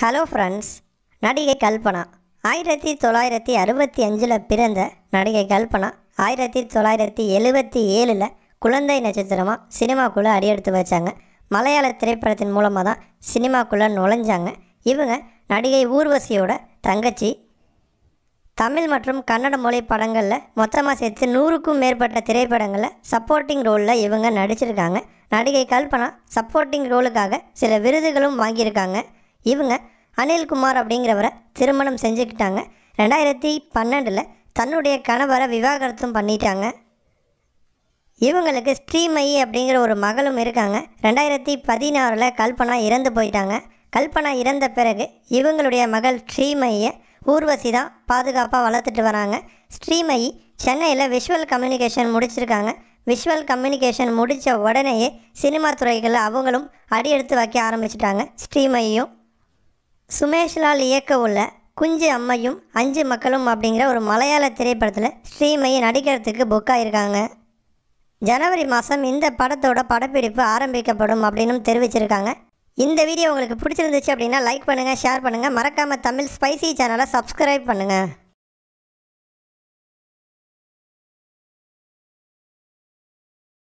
hello friends நடிகை கல்பனா ஆயிரத்தி தொள்ளாயிரத்தி அறுபத்தி அஞ்சில் பிறந்த நடிகை கல்பனா ஆயிரத்தி தொள்ளாயிரத்தி எழுபத்தி ஏழில் குழந்தை நட்சத்திரமாக சினிமாக்குள்ளே அடியெடுத்து வச்சாங்க மலையாள திரைப்படத்தின் மூலமாக தான் சினிமாக்குள்ளே நுழைஞ்சாங்க இவங்க நடிகை ஊர்வசியோட தங்கச்சி தமிழ் மற்றும் கன்னட மொழி படங்களில் மொத்தமாக சேர்த்து நூறுக்கும் மேற்பட்ட திரைப்படங்களில் சப்போர்ட்டிங் ரோலில் இவங்க நடிச்சிருக்காங்க நடிகை கல்பனா சப்போர்ட்டிங் ரோலுக்காக சில விருதுகளும் வாங்கியிருக்காங்க இவங்க அனில்குமார் அப்படிங்கிறவரை திருமணம் செஞ்சுக்கிட்டாங்க ரெண்டாயிரத்தி பன்னெண்டில் தன்னுடைய கணவரை விவாகரத்தும் பண்ணிட்டாங்க இவங்களுக்கு ஸ்ரீமயி அப்படிங்கிற ஒரு மகளும் இருக்காங்க ரெண்டாயிரத்தி பதினாறில் கல்பனா இறந்து போயிட்டாங்க கல்பனா இறந்த பிறகு இவங்களுடைய மகள் ஸ்ரீமையை ஊர்வசி தான் பாதுகாப்பாக வளர்த்துட்டு வராங்க ஸ்ரீமயி சென்னையில் விஷுவல் கம்யூனிகேஷன் முடிச்சிருக்காங்க விஷுவல் கம்யூனிகேஷன் முடித்த உடனேயே சினிமா துறைகளில் அவங்களும் அடியெடுத்து வைக்க ஆரம்பிச்சிட்டாங்க ஸ்ரீமையும் சுமேஷ்லால் இயக்க உள்ள குஞ்சு அம்மையும் அஞ்சு மக்களும் அப்படிங்கிற ஒரு மலையாள திரைப்படத்தில் ஸ்ரீமயி நடிக்கிறதுக்கு புக் ஆகியிருக்காங்க ஜனவரி மாதம் இந்த படத்தோட படப்பிடிப்பு ஆரம்பிக்கப்படும் அப்படின்னு தெரிவிச்சிருக்காங்க இந்த வீடியோ உங்களுக்கு பிடிச்சிருந்துச்சு அப்படின்னா லைக் பண்ணுங்கள் ஷேர் பண்ணுங்கள் மறக்காமல் தமிழ் ஸ்பைசி சேனலை சப்ஸ்கிரைப் பண்ணுங்கள்